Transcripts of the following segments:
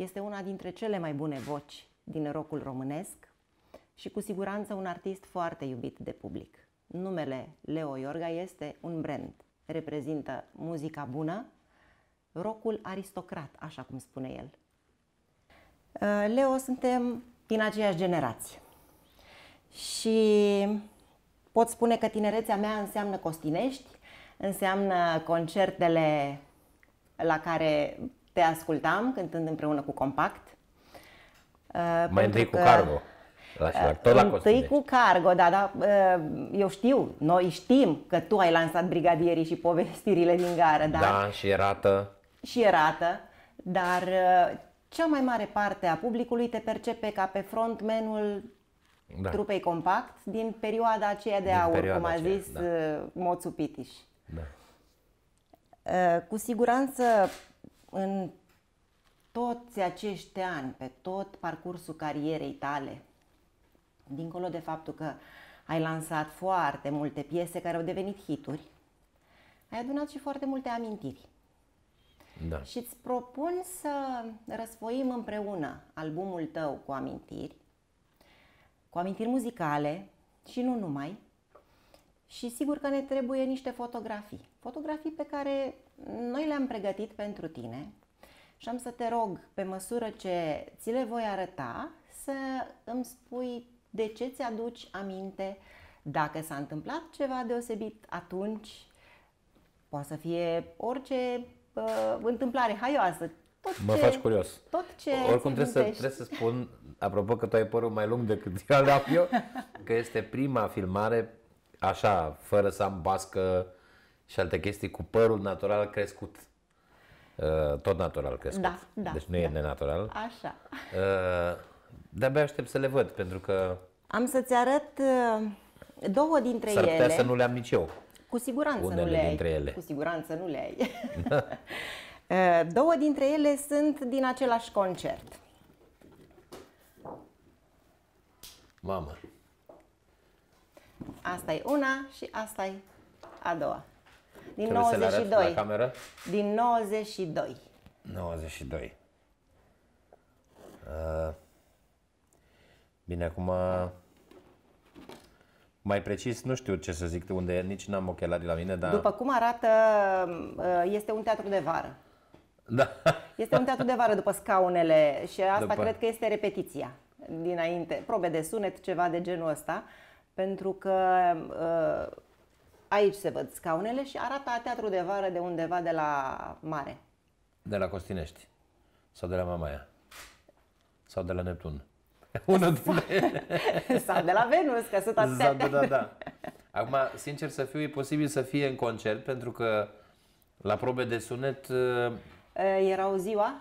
Este una dintre cele mai bune voci din rocul românesc și cu siguranță un artist foarte iubit de public. Numele Leo Iorga este un brand, reprezintă muzica bună, rocul aristocrat, așa cum spune el. Uh, Leo, suntem din aceeași generație și pot spune că tinerețea mea înseamnă Costinești, înseamnă concertele la care te ascultam cântând împreună cu Compact. Uh, mai întâi cu Cargo. La uh, tot la Întâi cu Cargo, da, da, uh, eu știu, noi știm că tu ai lansat brigadierii și povestirile din gară, da? Da, și erată. Și erată, dar cea mai mare parte a publicului te percepe ca pe frontmenul da. trupei compact din perioada aceea de din aur, cum a aceea, zis da. Moțu Pitiș. Da. Cu siguranță în toți acești ani, pe tot parcursul carierei tale, dincolo de faptul că ai lansat foarte multe piese care au devenit hituri, ai adunat și foarte multe amintiri. Da. Și îți propun să răsfoim împreună albumul tău cu amintiri, cu amintiri muzicale și nu numai. Și sigur că ne trebuie niște fotografii. Fotografii pe care noi le-am pregătit pentru tine și am să te rog, pe măsură ce ți le voi arăta, să îmi spui de ce ți-aduci aminte, dacă s-a întâmplat ceva deosebit atunci, poate să fie orice uh, întâmplare haioasă, tot mă ce, faci curios. Tot ce Oricum trebuie să, trebuie să spun, apropo că tu ai părul mai lung decât eu, că este prima filmare așa, fără să am bască și alte chestii cu părul natural crescut. Uh, tot natural crescut. Da, da. Deci nu da. e nenatural. Așa. Uh, de-abia aștept să le văd, pentru că... Am să-ți arăt uh, două dintre s-ar ele. S-ar să nu le am nici eu. Cu siguranță Unele nu le ai. ele. Cu siguranță nu le ai. Uh, două dintre ele sunt din același concert. Mamă! Asta e una și asta e a doua. Din Trebuie 92. la cameră? Din 92. 92. Uh, bine, acum mai precis, nu știu ce să zic de unde e, nici n-am ochelari la mine, dar... După cum arată, uh, este un teatru de vară. Da. Este un teatru de vară după scaunele și asta după... cred că este repetiția dinainte, probe de sunet, ceva de genul ăsta, pentru că uh, aici se văd scaunele și arată teatru de vară de undeva de la mare. De la Costinești sau de la Mamaia sau de la Neptun. Una dintre... sau de la Venus, că sunt atâtea. Da, da, da. Acum, sincer să fiu, e posibil să fie în concert, pentru că la probe de sunet... Uh, erau ziua?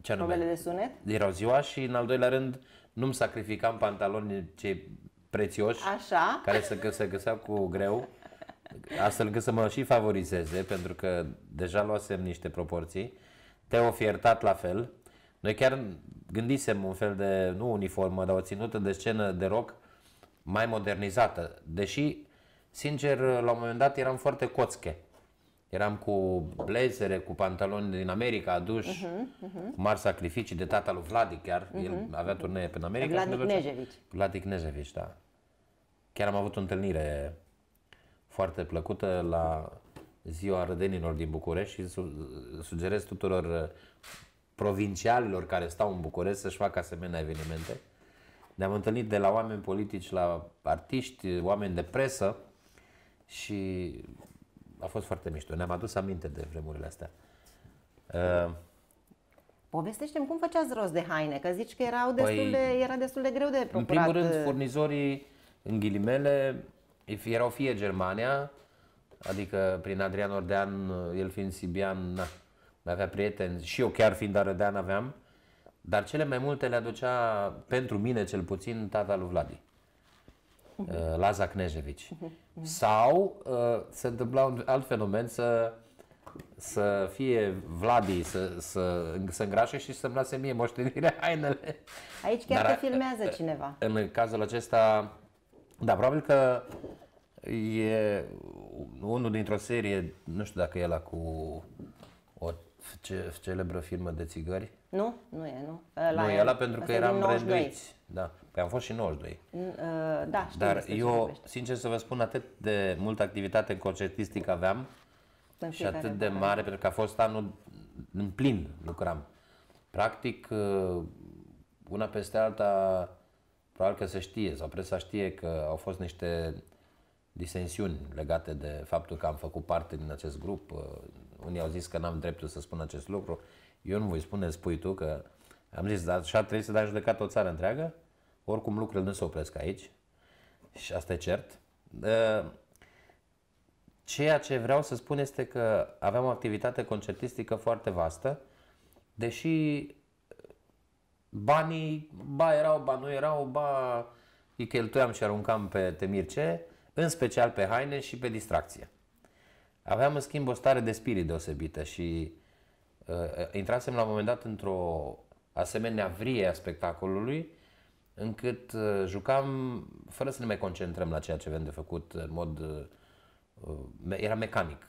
Ce anume? Probele de sunet? Erau ziua și, în al doilea rând, nu-mi sacrificam pantaloni cei prețioși, Așa. care se găseau cu greu Astfel încât să mă și favorizeze, pentru că deja luasem niște proporții. Te Te-au Fiertat la fel. Noi chiar gândisem un fel de, nu uniformă, dar o ținută de scenă de rock mai modernizată. Deși, sincer, la un moment dat eram foarte coțche. Eram cu blazere, cu pantaloni din America aduși, uh-huh, uh-huh. cu mari sacrificii de tata lui Vladic chiar. Uh-huh, El mhm, avea turnee uh-huh. America. Vladic Nezevici. Vladic Nezevici, da. Chiar am avut o întâlnire foarte plăcută la Ziua Rădenilor din București și sugerez tuturor uh, provincialilor care stau în București să-și facă asemenea evenimente. Ne-am întâlnit de la oameni politici, la artiști, oameni de presă și a fost foarte mișto. Ne-am adus aminte de vremurile astea. Uh, Povestește-mi cum făceați rost de haine, că zici că erau păi, destul păi, de, era destul de greu de procurat. În primul rând, uh, furnizorii, în ghilimele, erau fie Germania, adică prin Adrian Ordean, el fiind sibian, na, mai avea prieteni și eu chiar fiind Ordean aveam, dar cele mai multe le aducea, pentru mine cel puțin, tata lui Vladi. Mhm. Uh, Laza Knejevici. Mhm, mhm. Sau uh, se întâmpla un alt fenomen să, să fie Vladi să, să, să îngrașe și să-mi lase mie moștenirea hainele. Aici chiar Dar, te filmează cineva. În cazul acesta da, probabil că e unul dintr-o serie, nu știu dacă e la cu o ce, celebră firmă de țigări. Nu, nu e, nu. La nu, e la pentru că eram branduiți. Da. Păi am fost și 92. Uh, da, știu Dar eu, sincer să vă spun, atât de multă activitate concertistică aveam și atât de mare, mare, pentru că a fost anul în plin lucram. Practic, uh, una peste alta Probabil că se știe sau presa știe că au fost niște disensiuni legate de faptul că am făcut parte din acest grup. Uh, unii au zis că n-am dreptul să spun acest lucru. Eu nu voi spune, spui tu că am zis, dar așa trebuie să dai judecat o țară întreagă. Oricum lucrurile nu se opresc aici și asta e cert. Uh, ceea ce vreau să spun este că aveam o activitate concertistică foarte vastă, deși Banii, ba erau, ba nu erau, ba îi cheltuiam și aruncam pe temirce, în special pe haine și pe distracție. Aveam în schimb o stare de spirit deosebită și uh, uh, intrasem la un moment dat într-o asemenea vrie a spectacolului, încât uh, jucam fără să ne mai concentrăm la ceea ce avem de făcut în mod... Uh, uh era mecanic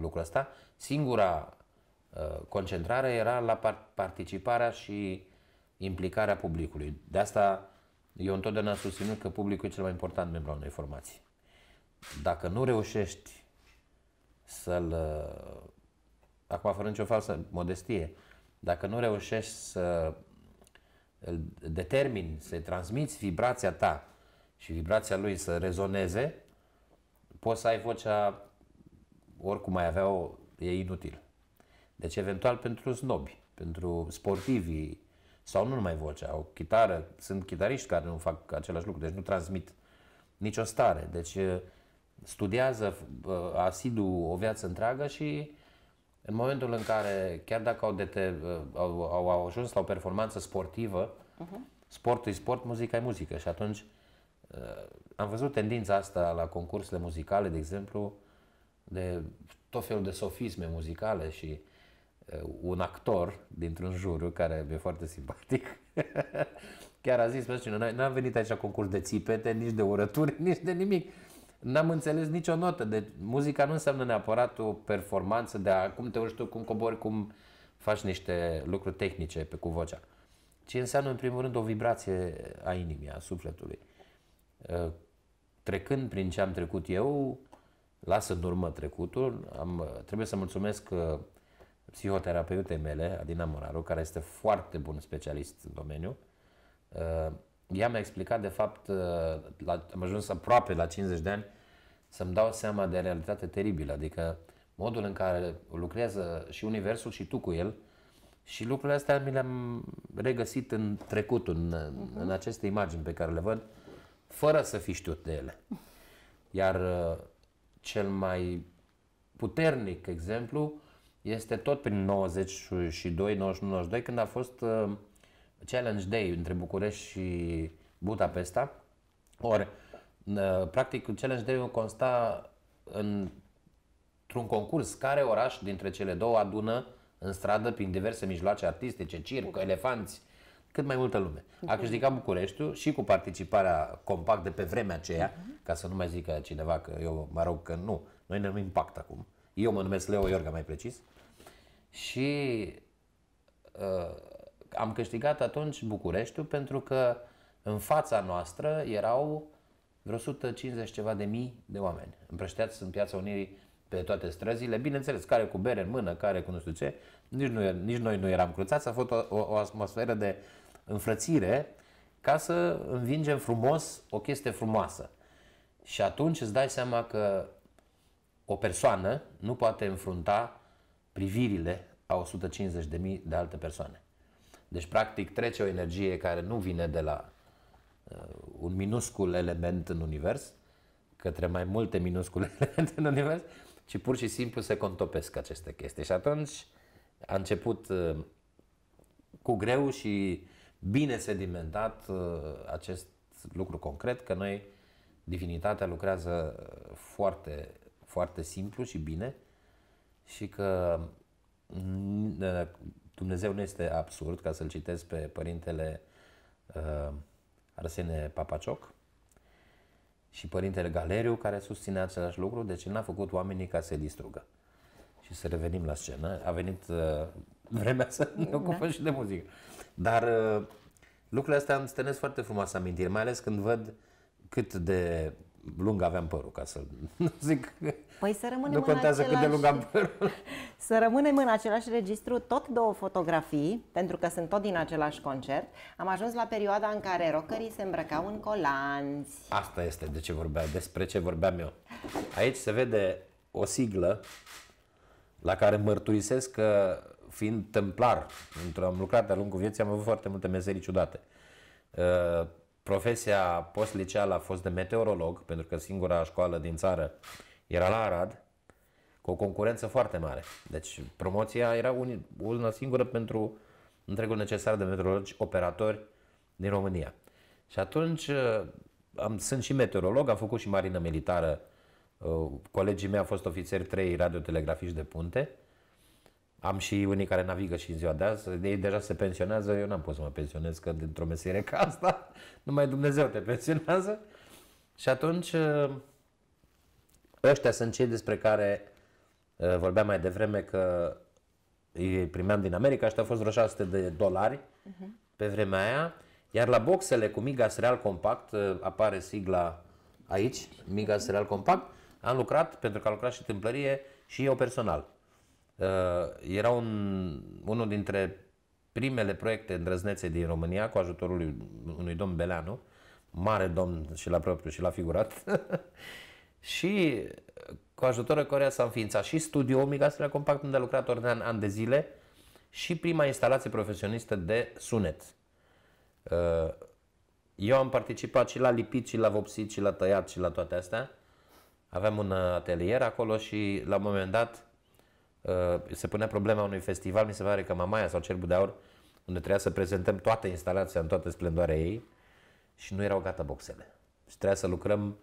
lucrul ăsta. Singura uh, concentrare era la par- participarea și implicarea publicului. De asta eu întotdeauna susținut că publicul e cel mai important membru al unei formații. Dacă nu reușești să-l, uh, acum fără nicio falsă modestie, dacă nu reușești să îl determini, să-i transmiți vibrația ta și vibrația lui să rezoneze, poți să ai vocea oricum mai avea-o, e inutil. Deci eventual pentru snobi, pentru sportivii, sau nu numai vocea, o chitară, sunt chitariști care nu fac același lucru, deci nu transmit nicio stare. Deci studiază asidu o viață întreagă și în momentul în care, chiar dacă au, dete, au, au ajuns la o performanță sportivă, uh-huh. sportul e sport, muzica e muzică și atunci am văzut tendința asta la concursurile muzicale, de exemplu, de tot felul de sofisme muzicale și Uh, un actor dintr-un juriu care e foarte simpatic, chiar a zis, nu am venit aici concurs de țipete, nici de urături, nici de nimic. N-am înțeles nicio notă. Deci muzica nu înseamnă neapărat o performanță de a, cum te urci tu, cum cobori, cum faci niște lucruri tehnice pe cu vocea. Ci înseamnă în primul rând o vibrație a inimii, a sufletului. Uh, trecând prin ce am trecut eu, lasă în urmă trecutul, am, uh, trebuie să mulțumesc că psihoterapeutei mele, Adina Moraru, care este foarte bun specialist în domeniu, uh, ea mi-a explicat, de fapt, uh, la, am ajuns aproape la 50 de ani, să-mi dau seama de realitate teribilă, adică modul în care lucrează și Universul și tu cu el și lucrurile astea mi le-am regăsit în trecut, în, uh-huh. în aceste imagini pe care le văd, fără să fi știut de ele. Iar uh, cel mai puternic exemplu este tot prin 92, 91, 92, când a fost uh, Challenge Day între București și Budapesta. Ori, uh, practic, Challenge Day consta în, într-un concurs care oraș dintre cele două adună în stradă prin diverse mijloace artistice, circ, elefanți, cât mai multă lume. A câștigat Bucureștiul și cu participarea compact de pe vremea aceea, uh-huh. ca să nu mai zică cineva că eu mă rog că nu, noi ne numim pact acum. Eu mă numesc Leo Iorga mai precis. Și uh, am câștigat atunci Bucureștiul pentru că în fața noastră erau vreo 150 ceva de mii de oameni împrășteați în Piața Unirii pe toate străzile, bineînțeles, care cu bere în mână, care cu nu știu ce, nici, nu, nici noi nu eram cruțați, a fost o, o, o atmosferă de înfrățire ca să învingem frumos o chestie frumoasă. Și atunci îți dai seama că o persoană nu poate înfrunta privirile a 150.000 de alte persoane. Deci, practic, trece o energie care nu vine de la uh, un minuscul element în univers către mai multe minuscule elemente în univers, ci pur și simplu se contopesc aceste chestii. Și atunci a început uh, cu greu și bine sedimentat uh, acest lucru concret, că noi, divinitatea lucrează foarte, foarte simplu și bine, și că mm, Dumnezeu nu este absurd, ca să-l citesc pe Părintele uh, Arsene Papacioc și Părintele Galeriu, care susține același lucru, deci n-a făcut oamenii ca să se distrugă. Și să revenim la scenă, a venit uh, vremea să ne da. ocupăm da. și de muzică. Dar uh, lucrurile astea îmi stănesc foarte frumos amintiri, mai ales când văd cât de lung aveam părul, ca să zic. Păi să rămânem nu contează același... cât de lung am părul. Să rămânem în același registru tot două fotografii, pentru că sunt tot din același concert. Am ajuns la perioada în care rockerii se îmbrăcau în colanți. Asta este de ce vorbeam, despre ce vorbeam eu. Aici se vede o siglă la care mărturisesc că fiind templar, într am lucrat de-a lungul vieții, am avut foarte multe meserii ciudate. Uh, Profesia post-liceală a fost de meteorolog, pentru că singura școală din țară era la Arad, cu o concurență foarte mare. Deci promoția era una singură pentru întregul necesar de meteorologi operatori din România. Și atunci uh, am, sunt și meteorolog, am făcut și marină militară. Uh, colegii mei au fost ofițeri trei radiotelegrafiști de punte am și unii care navigă și în ziua de azi, ei deja se pensionează, eu n-am pus să mă pensionez, că dintr-o meserie ca asta, numai Dumnezeu te pensionează. Și atunci, ă, ăștia sunt cei despre care ă, vorbeam mai devreme că îi primeam din America, ăștia au fost vreo 600 de dolari pe vremea aia, iar la boxele cu Migas Real Compact ă, apare sigla aici, Migas Real Compact, am lucrat, pentru că am lucrat și tâmplărie, și eu personal. Uh, era un, unul dintre primele proiecte îndrăznețe din România cu ajutorul lui, unui domn Beleanu, mare domn și la propriu și la figurat. și uh, cu ajutorul Corea s-a înființat și studio Omega Stella Compact unde a lucrat Ornean an de zile și prima instalație profesionistă de sunet. Uh, eu am participat și la lipit, și la vopsit, și la tăiat, și la toate astea. Aveam un atelier acolo și la un moment dat Uh, se punea problema unui festival, mi se pare că Mamaia sau Cerbul de Aur, unde trebuia să prezentăm toată instalația în toată splendoarea ei și nu erau gata boxele. Și deci trebuia să lucrăm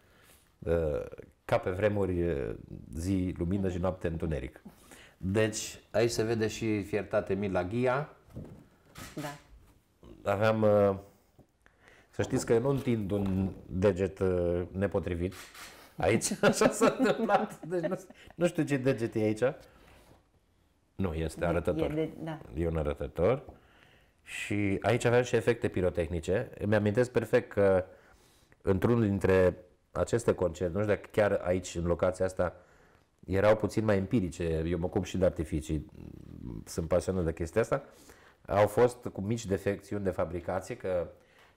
uh, ca pe vremuri uh, zi lumină și noapte întuneric. Deci aici se vede și fiertate mii la ghia. Da. Aveam, să știți că eu nu întind un deget nepotrivit aici, așa s-a întâmplat, deci nu, nu știu ce deget e aici. Nu, este arătător. E, de, da. e un arătător. Și aici aveam și efecte pirotehnice. Îmi amintesc perfect că într-unul dintre aceste concerte, nu știu dacă chiar aici, în locația asta, erau puțin mai empirice, eu mă ocup și de artificii, sunt pasionat de chestia asta, au fost cu mici defecțiuni de fabricație, că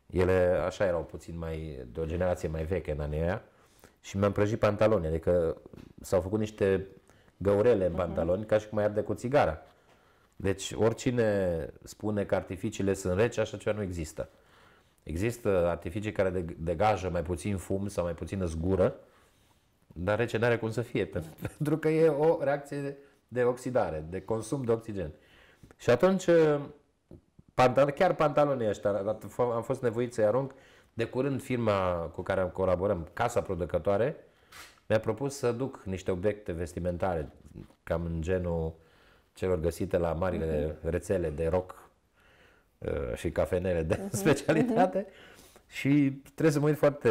ele așa erau puțin mai, de o generație mai veche în anii aia, și mi-am prăjit pantaloni, adică s-au făcut niște găurele în mhm. pantaloni, uh-huh. ca și cum ai arde cu țigara. Deci oricine spune că artificiile sunt reci, așa ceva nu există. Există artificii care degajă mai puțin fum sau mai puțină zgură, dar rece nu are cum să fie, pentru că e o reacție de oxidare, de consum de oxigen. Și atunci, pantalo- chiar pantalonii ăștia, am fost nevoit să-i arunc, de curând firma cu care colaborăm, Casa Producătoare, mi-a propus să duc niște obiecte vestimentare, cam în genul celor găsite la marile uh-huh. rețele de rock uh, și cafenele de uh-huh. specialitate uh-huh. și trebuie să mă uit foarte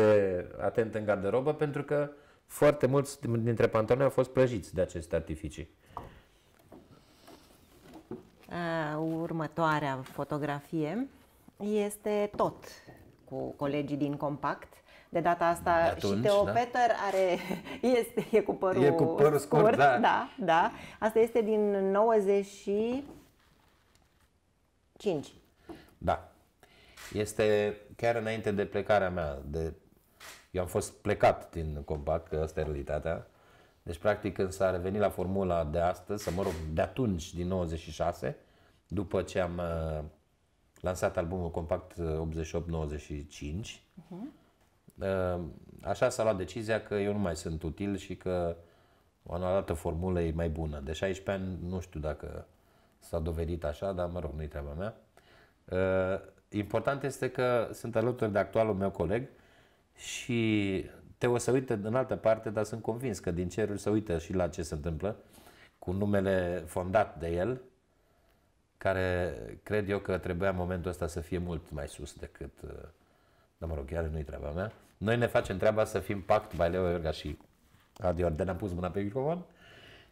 atent în garderobă pentru că foarte mulți dintre pantaloni au fost prăjiți de aceste artificii. Uh, următoarea fotografie este tot cu colegii din Compact de data asta Atunci, și Teo da. Peter are, este, e cu părul, e cu părul scurt, scurt da. da. da. Asta este din 95. Da. Este chiar înainte de plecarea mea. De... Eu am fost plecat din compact, că asta e realitatea. Deci, practic, când s-a revenit la formula de astăzi, să mă rog, de atunci, din 96, după ce am uh, lansat albumul Compact 88-95, uh-huh. Ehm, așa s-a luat decizia că eu nu mai sunt util și că o anulată formulă e mai bună. De 16 ani nu știu dacă s-a dovedit așa, dar mă rog, nu-i treaba mea. Ehm, important este că sunt alături de actualul meu coleg și te o să uite în altă parte, dar sunt convins că din cerul să uită și la ce se întâmplă cu numele fondat de el, care cred eu că trebuia în momentul ăsta să fie mult mai sus decât, ehm, dar mă rog, iar nu-i treaba mea. Noi ne facem treaba să fim pact, Leo Iorga și Adi Orden. Am pus mâna pe microfon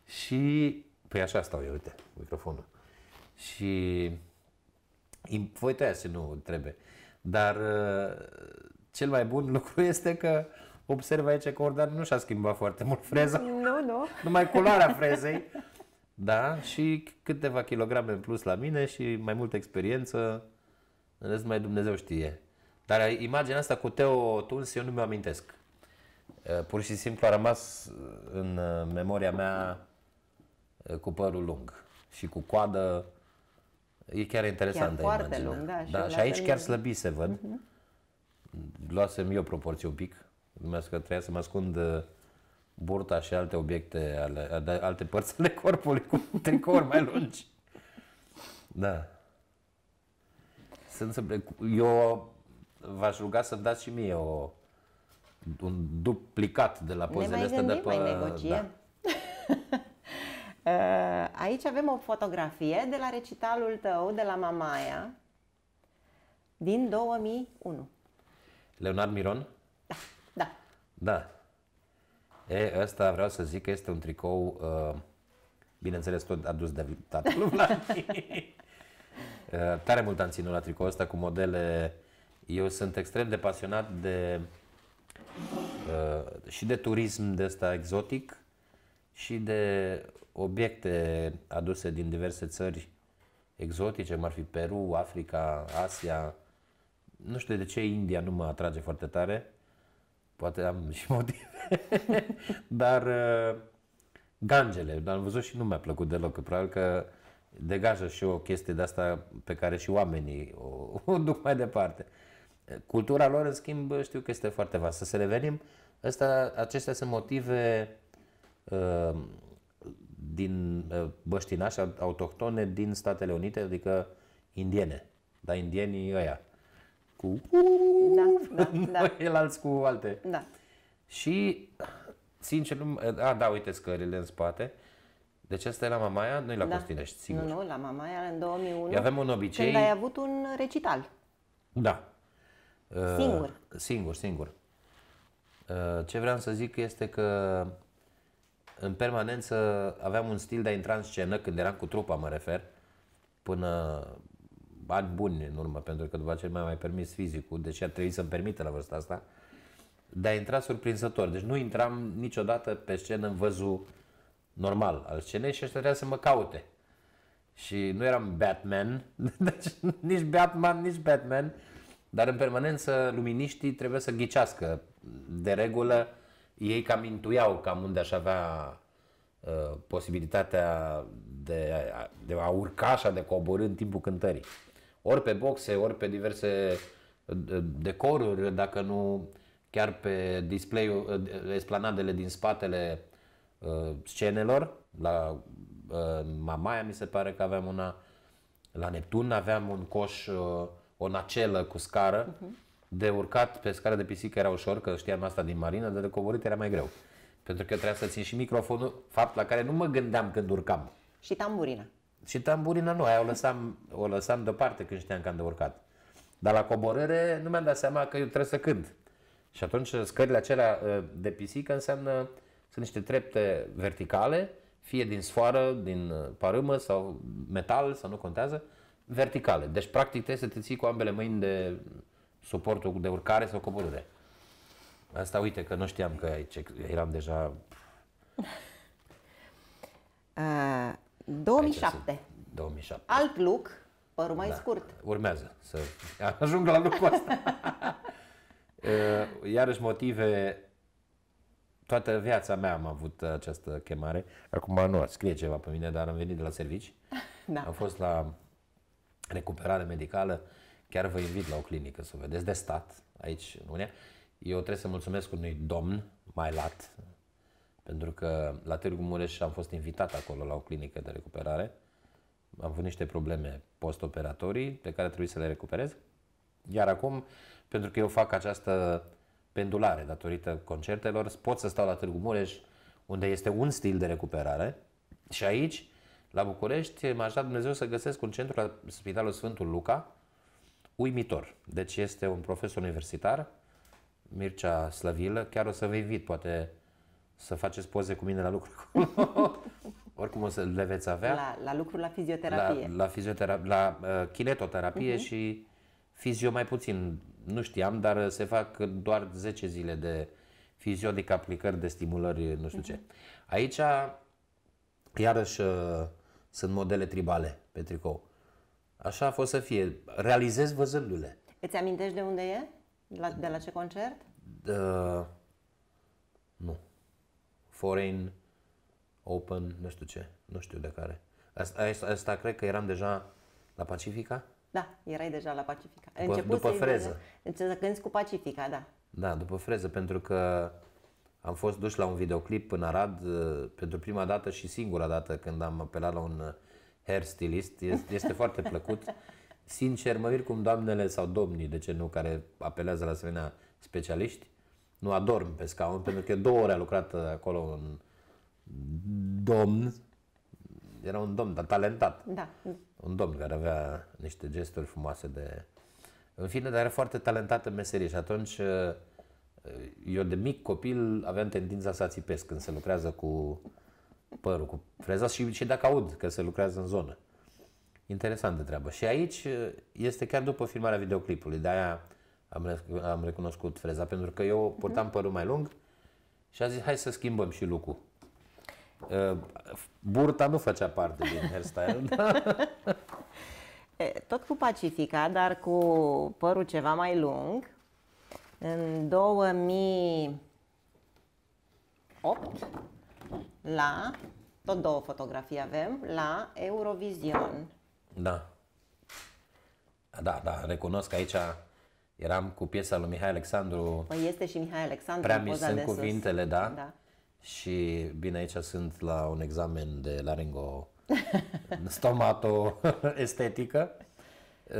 și... Păi așa stau eu, uite, microfonul. Și voi tăia și nu trebuie. Dar uh, cel mai bun lucru este că observ aici că Ordan nu și-a schimbat foarte mult freza. Nu, no, nu. No. Numai culoarea frezei. Da, și câteva kilograme în plus la mine și mai multă experiență. În rest, mai Dumnezeu știe. Dar imaginea asta cu Teo Tuns eu nu mi-o amintesc. Pur și simplu a rămas în memoria mea cu părul lung și cu coadă. E chiar interesantă chiar foarte imaginea. lung, da. Și, da, și aici chiar slăbise, văd. Uh-huh. Luasem eu proporții un pic. Numesc că trebuia să mă ascund burta și alte obiecte, ale, alte părți ale corpului cu tricouri mai lungi. Da. Sunt, eu v-aș ruga să dați și mie o, un duplicat de la pozele ne mai Gândim, de pe, mai negociem. Da. Eh, aici avem o fotografie de la recitalul tău, de la Mamaia, din 2001. Leonard Miron? Da. Da. da. E, ăsta vreau să zic că este un tricou, uh, bineînțeles, tot adus de tatăl eh, Tare mult am ținut la tricou ăsta cu modele uh, eu sunt extrem de pasionat de uh, și de turism de ăsta exotic și de obiecte aduse din diverse țări exotice, cum ar fi Peru, Africa, Asia. Nu știu de ce India nu mă atrage foarte tare. Poate am și motive. Dar uh, gangele, am văzut și nu mi-a plăcut deloc. Că probabil că degajă și o chestie de asta pe care și oamenii o, o duc mai departe. Cultura lor, în schimb, știu că este foarte vastă. Să revenim, asta, acestea sunt motive uh, din uh, băștinași autohtone din Statele Unite, adică indiene. Da, indienii ăia. Cu da, da, da. el alți cu alte. Da. Și, sincer, nu... A, da, uite scările în spate. Deci asta e la Mamaia, nu e la da. Costinești, sigur. Nu, nu, la Mamaia în 2001. Avem un obicei. Când ai avut un recital. Da. Uh, singur. Singur, singur. Uh, ce vreau să zic este că în permanență aveam un stil de a intra în scenă, când eram cu trupa, mă refer, până ani buni în urmă, pentru că după aceea mi-a mai permis fizicul, deși ar trebui să-mi permită la vârsta asta, de a intra surprinzător. Deci nu intram niciodată pe scenă în văzul normal al scenei și ăștia trebuia să mă caute. Și nu eram Batman, deci nici Batman, nici Batman, dar în permanență luminiștii trebuie să ghicească. De regulă ei cam intuiau cam unde aș avea uh, posibilitatea de a, de a urca așa, de coborâ în timpul cântării. Ori pe boxe, ori pe diverse uh, decoruri, dacă nu chiar pe display-ul, uh, esplanadele din spatele uh, scenelor. La uh, Mamaia mi se pare că aveam una, la Neptun aveam un coș uh, o nacelă cu scară. Uh-huh. De urcat pe scară de pisică era ușor, că știam asta din marină, dar de coborât era mai greu. Pentru că eu trebuia să țin și microfonul, fapt la care nu mă gândeam când urcam. Și tamburina. Și tamburina nu, aia o lăsam, o lăsam deoparte când știam că am de urcat. Dar la coborâre nu mi-am dat seama că eu trebuie să cânt. Și atunci scările acelea ă, de pisică înseamnă sunt niște trepte verticale, fie din sfoară, din ă, parâmă sau metal, sau nu contează, verticale. Deci, practic, trebuie să te ții cu ambele mâini de suportul de urcare sau coborâre. Asta, uite, că nu știam că aici eram deja... Uh, 2007. Aici, 2007. Alt look, părul mai da. scurt. Urmează să ajung la lucrul ăsta. Uh, iarăși motive toată viața mea am avut această chemare. Acum nu, scrie ceva pe mine, dar am venit de la servici. Da. Am fost la recuperare medicală, chiar vă invit la o clinică să o vedeți de stat, aici în Unia. Eu trebuie să mulțumesc unui domn, mai lat, pentru că la Târgu Mureș am fost invitat acolo la o clinică de recuperare. Am avut niște probleme postoperatorii pe care trebuie să le recuperez. Iar acum, pentru că eu fac această pendulare datorită concertelor, pot să stau la Târgu Mureș, unde este un stil de recuperare și aici la București m-a ajutat Dumnezeu să găsesc un centru la Spitalul Sfântul Luca, uimitor. Deci este un profesor universitar, Mircea Slavilă, chiar o să vă invit, poate să faceți poze cu mine la lucru. Oricum o să le veți avea. La, la lucru la fizioterapie. La, la, fizioterapie, la uh, kinetoterapie uh-huh. și fizio mai puțin, nu știam, dar se fac doar 10 zile de fizio, adică aplicări de stimulări, nu știu uh-huh. ce. Aici Iarăși uh, sunt modele tribale pe tricou. Așa a fost să fie. Realizez văzându-le. Îți amintești de unde e? De la, de la ce concert? De... nu. Foreign, Open, nu știu ce. Nu știu de care. Asta, asta, asta cred că eram deja la Pacifica? Da, erai deja la Pacifica. După, după freză. Deja, deci să cânti cu Pacifica, da. Da, după freză, pentru că am fost duși la un videoclip în Arad uh, pentru prima dată și singura dată când am apelat la un uh, hair stylist. Este, este foarte plăcut. Sincer, mă vir cum doamnele sau domnii, de ce nu, care apelează la asemenea specialiști, nu adorm pe scaun, pentru că două ore a lucrat uh, acolo un domn, era un domn, dar talentat. Da. Un domn care avea niște gesturi frumoase de... În fine, dar era foarte talentat în meserie și atunci eu de mic copil aveam tendința să ațipesc când se lucrează cu părul, cu freza și, și dacă aud că se lucrează în zonă. Interesantă treabă. Și aici uh, este chiar după filmarea videoclipului, de-aia am, am recunoscut freza, pentru că eu purtam mhm. părul mai lung și a zis hai să schimbăm și lucru. Uh, burta nu făcea parte din hairstyle, da? Tot cu Pacifica, dar cu părul ceva mai lung, în 2008 la, tot două fotografii avem, la Eurovision. Da. Da, da, recunosc că aici eram cu piesa lui Mihai Alexandru. Păi este și Mihai Alexandru prea mi sunt cuvintele, sus. da? da. Și bine, aici sunt la un examen de laringo stomato estetică.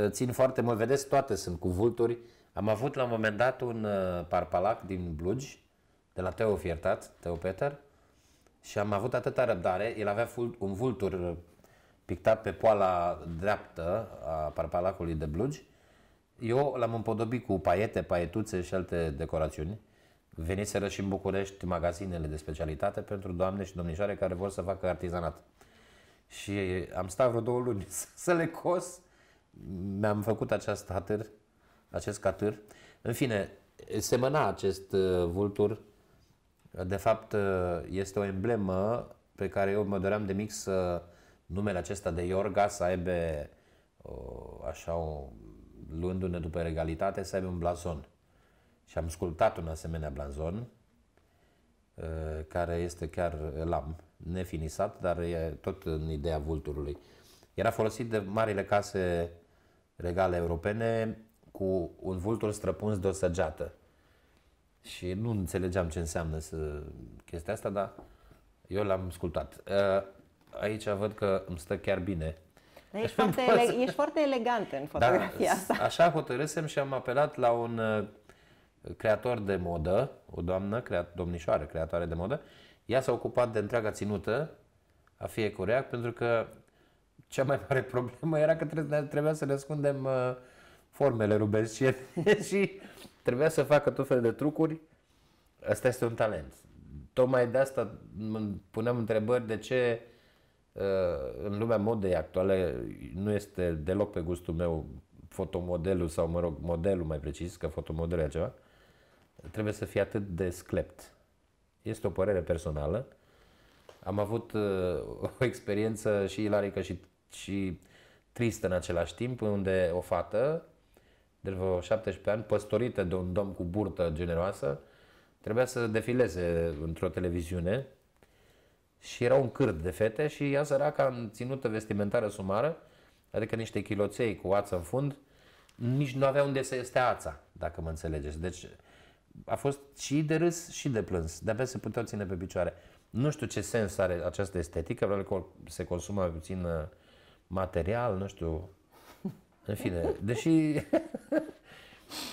Țin foarte mult, vedeți, toate sunt cu vulturi am avut la un moment dat un uh, parpalac din Blugi, de la Teo Fiertat, Teo Peter, și am avut atâta răbdare, el avea un vultur uh, pictat pe poala dreaptă a parpalacului de Blugi. Eu l-am împodobit cu paiete, paietuțe și alte decorațiuni. Veniseră și în București magazinele de specialitate pentru doamne și domnișoare care vor să facă artizanat. Și am stat vreo două luni să le cos. Mi-am făcut această hatâr acest catâr. În fine, semăna acest uh, vultur, de fapt uh, este o emblemă pe care eu mă doream de mic să numele acesta de Iorga să aibă așa o, luându-ne după regalitate, să aibă un blazon. Și am sculptat un asemenea blazon, uh, care este chiar lam, nefinisat, dar e tot în ideea vulturului. Era folosit de marile case regale europene cu un vultur străpuns de o săgeată. Și nu înțelegeam ce înseamnă să, chestia asta, dar eu l-am ascultat. Uh, aici văd că îmi stă chiar bine. Dar ești foarte, ele- ești foarte elegant în da, fotografia da, asta. Așa hotărâsem și am apelat la un uh, creator de modă, o doamnă, crea- domnișoară creatoare de modă. Ea s-a ocupat de întreaga ținută a fiecăruia, pentru că cea mai mare problemă era că trebuia să ne ascundem uh, formele rubensiene și trebuia să facă tot felul de trucuri. Asta este un talent. Tocmai de asta punem întrebări de ce uh, în lumea modei actuale nu este deloc pe gustul meu fotomodelul sau, mă rog, modelul mai precis, că fotomodelul e ceva, trebuie să fie atât de sclept. Este o părere personală. Am avut uh, o experiență și ilarică și, și tristă în același timp, unde o fată de vreo 17 ani, păstorită de un domn cu burtă generoasă, trebuia să defileze într-o televiziune și era un cârt de fete și ea săraca în ținută vestimentară sumară, adică niște chiloței cu ață în fund, nici nu avea unde să stea ața, dacă mă înțelegeți. Deci a fost și de râs și de plâns. De-abia se puteau ține pe picioare. Nu știu ce sens are această estetică, probabil că se consumă puțin uh, material, nu știu, în fine, deși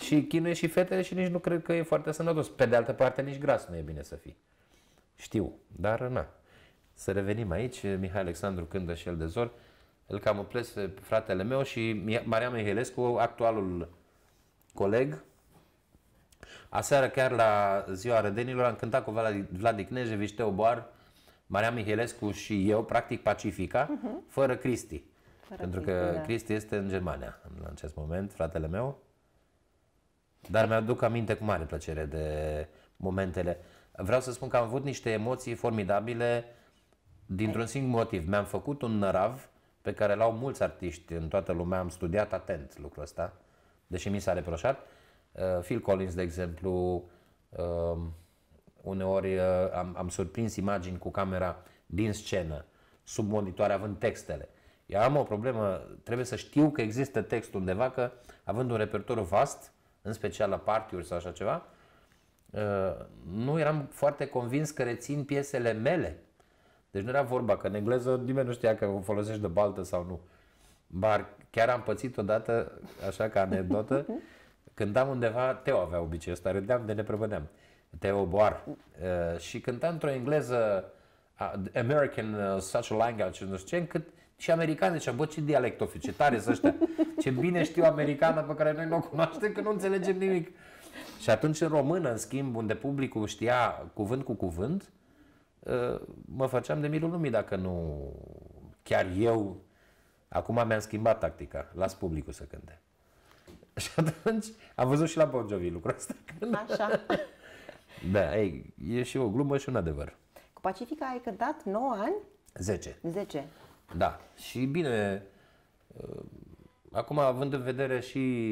și chinuie și fetele și nici nu cred că e foarte sănătos. Pe de altă parte, nici gras nu e bine să fii. Știu, dar na. Să revenim aici, Mihai Alexandru Cândă și el de zor, îl cam opresc pe fratele meu și Maria Mihelescu, actualul coleg, Aseară chiar la ziua Rădenilor am cântat cu Vlad Icnejevici, Teo Boar, Maria Mihelescu și eu, practic Pacifica, uh-huh. fără Cristi. Fără pentru că da. Cristi este în Germania în acest moment, fratele meu. Dar mi-aduc aminte cu mare plăcere de momentele. Vreau să spun că am avut niște emoții formidabile dintr-un singur motiv. Mi-am făcut un nărav pe care l-au mulți artiști în toată lumea. Am studiat atent lucrul ăsta, deși mi s-a reproșat. Uh, Phil Collins, de exemplu, um, uneori uh, am, am surprins imagini cu camera din scenă, sub monitoare, având textele iar am o problemă, trebuie să știu că există text undeva, că având un repertoriu vast, în special la partiuri sau așa ceva, uh, nu eram foarte convins că rețin piesele mele. Deci nu era vorba că în engleză nimeni nu știa că o folosești de baltă sau nu. Bar chiar am pățit odată, așa ca anecdotă, cântam undeva, Teo avea obicei ăsta, râdeam de ne Teo Boar, uh, și cântam într-o engleză American Such a Language, nu știu ce, încât și americanii și bă, ce dialect o fi, ce tare să ăștia. Ce bine știu americană pe care noi nu o cunoaștem, că nu înțelegem nimic. Și atunci în română, în schimb, unde publicul știa cuvânt cu cuvânt, ă, mă făceam de milul lumii dacă nu chiar eu. Acum mi-am schimbat tactica, las publicul să cânte. Și atunci am văzut și la Bon Jovi lucrul ăsta. Când... Așa. Da, e, e și o glumă și un adevăr. Cu Pacifica ai cântat 9 ani? 10. 10. Da. Și bine, uh, acum având în vedere și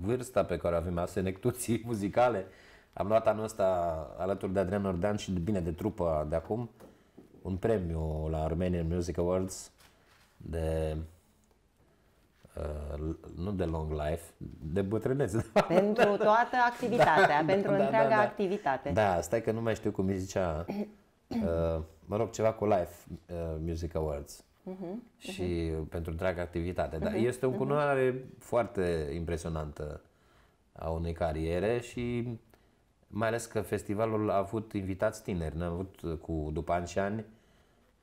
vârsta pe care avem asenectuții muzicale, am luat anul ăsta alături de Adrian Ordan și de bine de trupă de acum un premiu la Armenian Music Awards de Uh, nu de long life, de bătrânețe. Pentru toată activitatea, da, pentru da, da întreaga da, da. activitate. Da, stai că nu mai știu cum îi zicea, uh, mă rog, ceva cu Life uh, Music Awards uh-huh. și uh-huh. pentru întreaga activitate. Dar uh-huh. este o cunoaștere uh-huh. foarte impresionantă a unei cariere și mai ales că festivalul a avut invitați tineri. ne am avut cu, după ani și ani,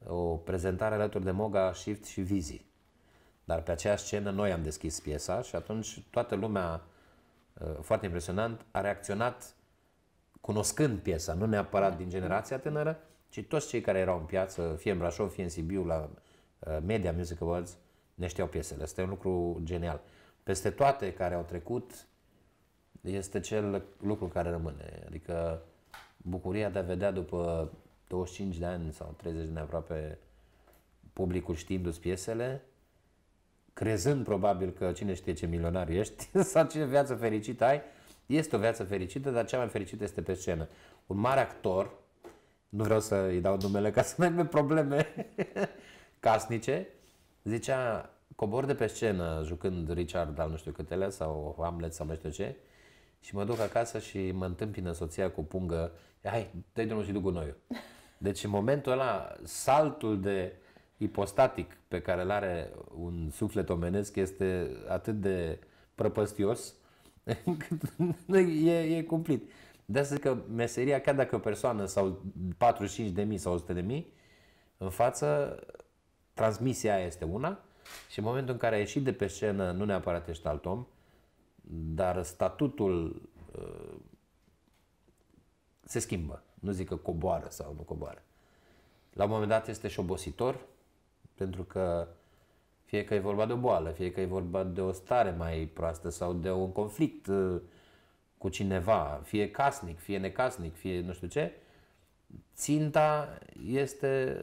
o prezentare alături de Moga, Shift și Vizi. Dar pe aceeași scenă noi am deschis piesa și atunci toată lumea, uh, foarte impresionant, a reacționat cunoscând piesa, nu neapărat din generația tânără, ci toți cei care erau în piață, fie în Brașov, fie în Sibiu, la Eh, Media Music Awards ne știau piesele. Asta e un lucru genial. Peste toate care au trecut, este cel lucru care rămâne. Adică bucuria de a vedea după 25 de ani sau 30 de ani aproape publicul știindu-ți piesele, crezând probabil că cine știe ce milionar ești sau ce viață fericită ai, este o viață fericită, dar cea mai fericită este pe scenă. Un mare actor, nu vreau să i dau numele ca să nu probleme, casnice, zicea, cobor de pe scenă jucând Richard al nu știu câtelea sau Hamlet sau nu știu ce și mă duc acasă și mă întâmpină soția cu pungă, hai, dă drumul și duc gunoiul. Deci în momentul ăla, saltul de ipostatic pe care îl are un suflet omenesc este atât de prăpăstios încât e, e cumplit. De asta zic că meseria, chiar dacă o persoană sau 45.000 de mii sau 100.000, de mii, în față transmisia aia este una și în momentul în care ai ieșit de pe scenă, nu neapărat ești alt om, dar statutul uh, se schimbă. Nu zic că coboară sau nu coboară. La un moment dat este și obositor, pentru că fie că e vorba de o boală, fie că e vorba de o stare mai proastă sau de un conflict uh, cu cineva, fie casnic, fie necasnic, fie nu știu ce, ținta este,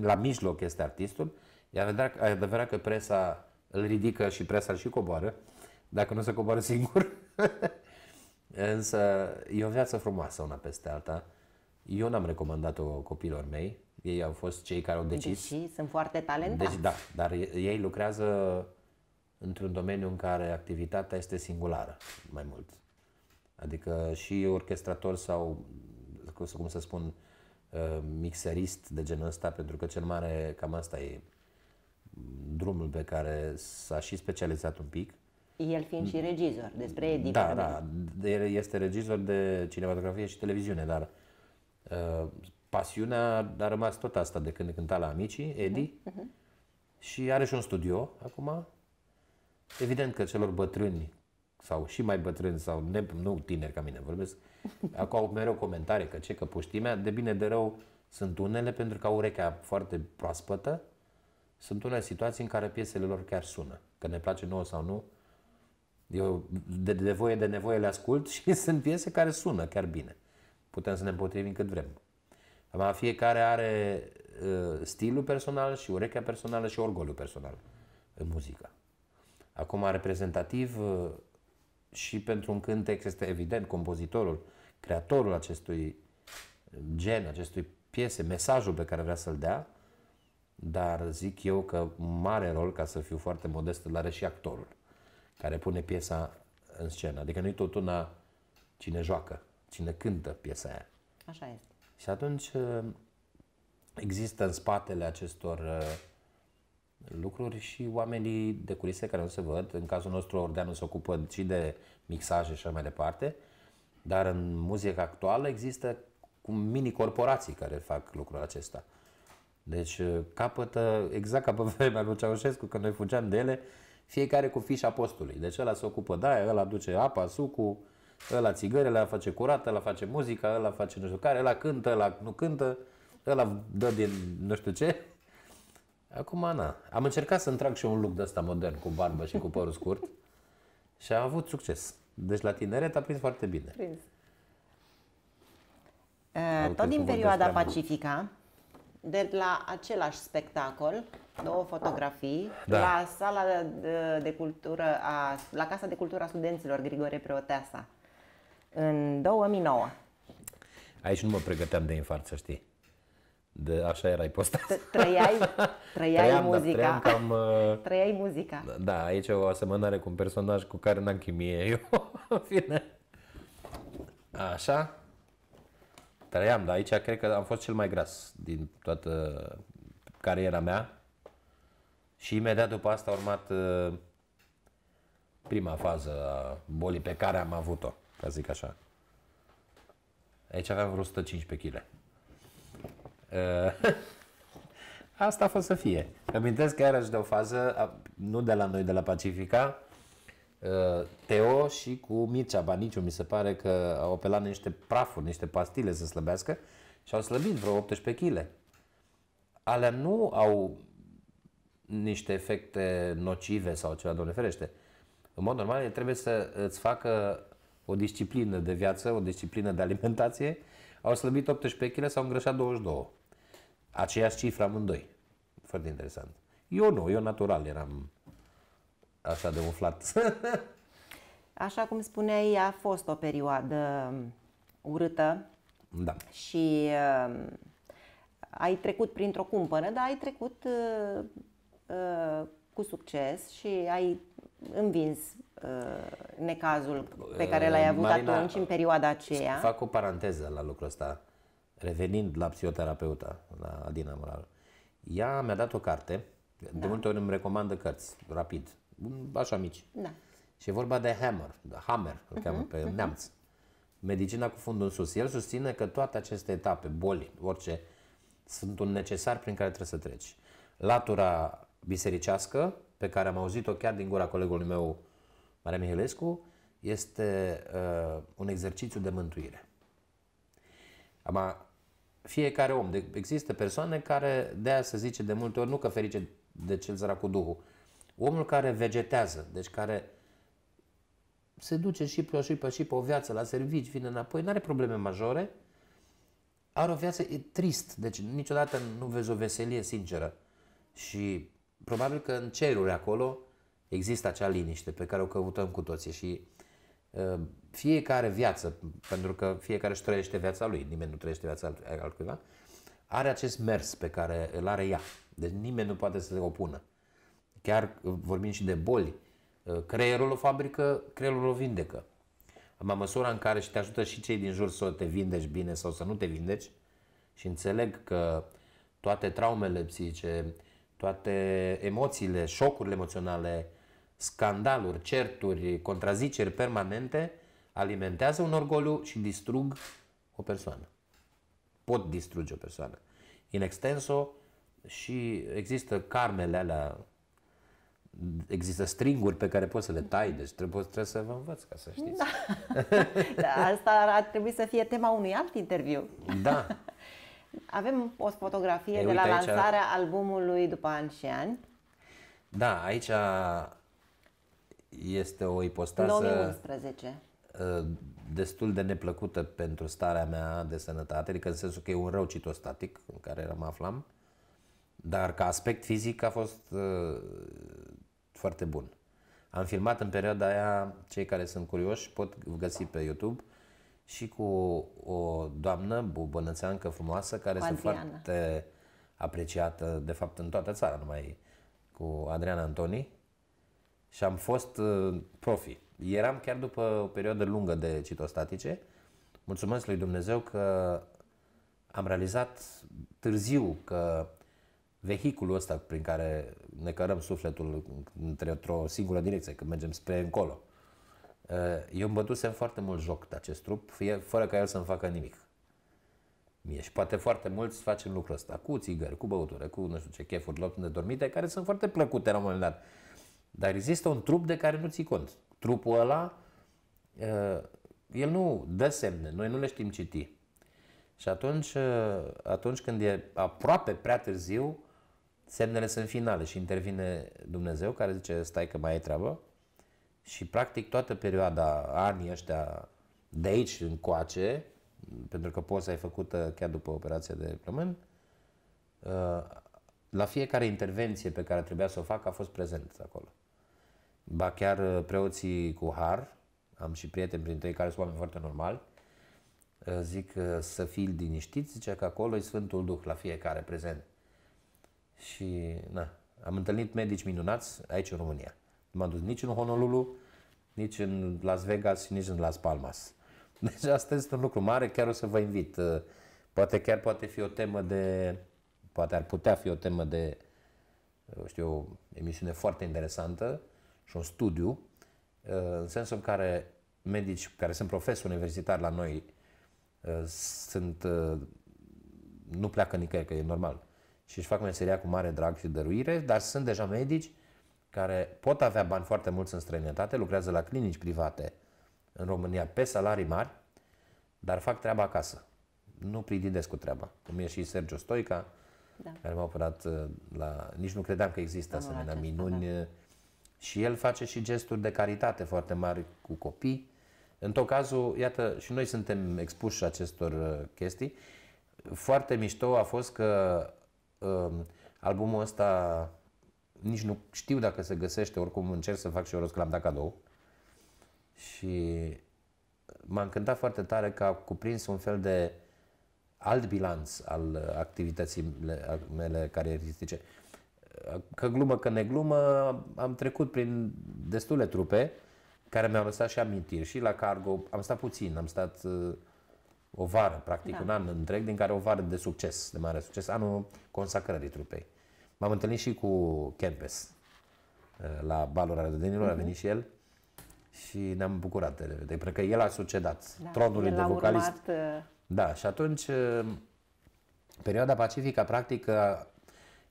la mijloc este artistul, e adevărat, că presa îl ridică și presa îl și coboară, dacă nu se coboară singur. Însă e o viață frumoasă una peste alta. Eu n-am recomandat-o copiilor mei, ei au fost cei care au decis. Deși sunt foarte talentați. Deci, da, dar ei lucrează într-un domeniu în care activitatea este singulară mai mult. Adică și orchestrator sau cum să spun, uh, mixerist de genul ăsta, pentru că cel mare, cam asta e mm, drumul pe care s-a și specializat un pic. El fiind și regizor, despre Eddie Da, da, este regizor de cinematografie și televiziune, dar uh, pasiunea a rămas tot asta de când cânta la amicii, Eddie. uh-huh. Mhm, mhm. și are și un studio acum. Evident că celor bătrâni sau și mai bătrân sau ne, nu tineri ca mine vorbesc, acum au mereu comentarii că ce, că puștimea, de bine de rău sunt unele pentru că au urechea foarte proaspătă, sunt unele situații în care piesele lor chiar sună. Că ne place nouă sau nu, eu de, de voie de nevoie le ascult și sunt piese care sună chiar bine. Putem să ne împotrivim cât vrem. Acum fiecare are uh, stilul personal și urechea personală și orgoliu personal în muzică. Acum, reprezentativ, uh, și pentru un cântec este evident compozitorul, creatorul acestui gen, acestui piese, mesajul pe care vrea să-l dea, dar zic eu că mare rol, ca să fiu foarte modest, îl are și actorul care pune piesa în scenă. Adică nu-i tot una cine joacă, cine cântă piesa aia. Așa este. Și atunci uh, există în spatele acestor uh, lucruri și oamenii de culise care nu se văd. În cazul nostru, Ordeanu se ocupă și de mixaje și așa mai departe, dar în muzica actuală există cu mini-corporații care fac lucrul acesta. Deci uh, capătă, exact ca pe vremea lui Ceaușescu, când noi fugeam de ele, fiecare cu fișa postului. Deci ăla se ocupă de aia, ăla aduce apa, sucul, ăla țigări, ăla face curat, ăla face muzica, ăla face nu știu care, ăla cântă, ăla nu cântă, ăla dă din nu știu ce Acum, Ana, am încercat să-mi trag și un look de ăsta modern, cu barbă și cu părul scurt și a avut succes. Deci la tineret a prins foarte bine. Prins. Uh, tot din perioada Pacifica, de la același spectacol, două fotografii, da. la sala de, de cultură, a, la Casa de Cultură a Studenților Grigore Preoteasa, în 2009. Aici nu mă pregăteam de infarct să știi. De așa era ipostază. Trăiai, trăiai trăiam, muzica. Da, cam, uh, trăiai muzica. Da, da aici o asemănare cu un personaj cu care n-am chimie eu. În fine. Așa. Trăiam, dar aici cred că am fost cel mai gras din toată cariera mea. Și imediat după asta a urmat uh, prima fază a bolii pe care am avut-o, ca zic așa. Aici aveam vreo 115 kg. Eh, asta a fost să fie. Amintesc că iarăși de o fază, nu de la noi, de la Pacifica, eh, Teo și cu Mircea Baniciu, mi se pare că au apelat niște prafuri, niște pastile să slăbească și au slăbit vreo 18 kg. Alea nu au niște efecte nocive sau ceva, doamne ferește. În mod normal, trebuie să îți facă o disciplină de viață, o disciplină de alimentație. Au slăbit 18 kg, s-au îngrășat 22 aceeași cifră amândoi. Foarte interesant. Eu nu, eu natural eram așa de umflat. Așa cum spuneai, a fost o perioadă urâtă da. și uh, ai trecut printr-o cumpără, dar ai trecut uh, uh, cu succes și ai învins uh, necazul pe care l-ai avut Marina, atunci, în perioada aceea. Fac o paranteză la lucrul ăsta revenind la psihoterapeuta, la Adina Moraru, ea mi-a dat o carte, de da. multe ori îmi recomandă cărți, rapid, așa mici. Da. Și e vorba de Hammer, de Hammer, îl uh-huh, cheamă mhm, pe uh-huh. neamț. Medicina cu fundul în sus. El susține că toate aceste etape, boli, orice, sunt un necesar prin care trebuie să treci. Latura bisericească, pe care am auzit-o chiar din gura colegului meu, Maria Mihelescu, este uh, un exercițiu de mântuire. a, fiecare om. De, există persoane care de aia se zice de multe ori nu că ferice de cel zărac cu Duhul. Omul care vegetează, deci care se duce și pe o și pe și pe o viață la servici, vine înapoi, nu are probleme majore, are o viață e trist, deci niciodată nu vezi o veselie sinceră. Și probabil că în ceruri acolo există acea liniște pe care o căutăm cu toții și uh, fiecare viață, pentru că fiecare își trăiește viața lui, nimeni nu trăiește viața altcuiva, are acest mers pe care îl are ea. Deci nimeni nu poate să se opună. Chiar vorbim și de boli, uh, creierul o fabrică, creierul o vindecă. În măsura în care și te ajută și cei din jur să te vindeci bine sau să nu te vindeci, și înțeleg că toate traumele psihice, toate emoțiile, șocurile emoționale, scandaluri, certuri, contraziceri permanente alimentează un orgoliu și distrug o persoană. Pot distruge o persoană. In extenso și există carmele alea, există stringuri pe care poți să le tai, deci trebuie, trebuie să vă învăț ca să știți. Da. da, asta ar trebui să fie tema unui alt interviu. Da. Avem o fotografie Ei, de la aici... lansarea albumului după ani și ani. Da, aici este o ipostază... 2011. Uh, destul de neplăcută pentru starea mea de sănătate, adică în sensul că e un rău citostatic în care mă aflam, dar ca aspect fizic a fost uh, foarte bun. Am filmat în perioada aia, cei care sunt curioși pot găsi pe YouTube, și cu o doamnă bubănățeancă frumoasă, care este sunt foarte apreciată, de fapt, în toată țara, numai cu Adriana Antoni. Și am fost uh, profi eram chiar după o perioadă lungă de citostatice. Mulțumesc lui Dumnezeu că am realizat târziu că vehiculul ăsta prin care ne cărăm sufletul într-o singură direcție, când mergem spre încolo, eh, eu îmi bătusem foarte mult joc de acest trup, fie, fără ca el să-mi facă nimic. Mie și poate foarte mulți facem lucrul ăsta, cu țigări, cu băutură, cu nu știu ce chefuri dormite, care sunt foarte plăcute la un moment dat. Dar există un trup de care nu ții cont. Trupul ăla, uh, el nu dă semne, noi nu le știm citi. Și atunci, uh, atunci când e aproape prea târziu, semnele sunt finale și intervine Dumnezeu care zice stai că mai ai treabă și practic toată perioada, anii ăștia de aici încoace, pentru că să ai făcută chiar după operația de plămân, uh, la fiecare intervenție pe care trebuia să o fac a fost prezent acolo ba chiar uh, preoții cu har, am și prieteni printre ei care sunt oameni foarte normali, uh, zic uh, să fii liniștit, zice că acolo e Sfântul Duh la fiecare prezent. Și na, am întâlnit medici minunați aici în România. Nu m-am dus nici în Honolulu, nici în Las Vegas și nici în Las Palmas. Deci asta este un lucru mare, chiar o să vă invit. Poate chiar poate fi o temă de, poate ar putea fi o temă de, știu, o emisiune foarte interesantă și un studiu, uh, în sensul în care medici care sunt profesori universitari la noi uh, sunt, uh, nu pleacă nicăieri, că e normal, și își fac meseria cu mare drag și dăruire, dar sunt deja medici care pot avea bani foarte mulți în străinătate, lucrează la clinici private în România pe salarii mari, dar fac treaba acasă. Nu prididesc cu treaba. Cum e și Sergio Stoica, da. care m-a operat la... Nici nu credeam că există asemenea minuni da și el face și gesturi de caritate foarte mari cu copii. În tot cazul, iată, și noi suntem expuși acestor uh, chestii. Foarte mișto a fost că um, albumul ăsta nici nu știu dacă se găsește, oricum încerc să fac și eu rost că l-am dat cadou. Și m-a încântat foarte tare că a cuprins un fel de alt bilanț al uh, activității mele carieristice că glumă, că neglumă, am trecut prin destule trupe care mi-au lăsat și amintiri. Și la cargo am stat puțin, am stat uh, o vară, practic da. un an întreg, din care o vară de succes, de mare succes, anul consacrării trupei. M-am întâlnit și cu Kempes uh, la balul Arădenilor, uh-huh. a mhm. venit și el și ne-am bucurat de revedere. Pentru că el a succedat da, tronului de vocalist. Urmat... Uh, da, și atunci uh, perioada pacifică, practic,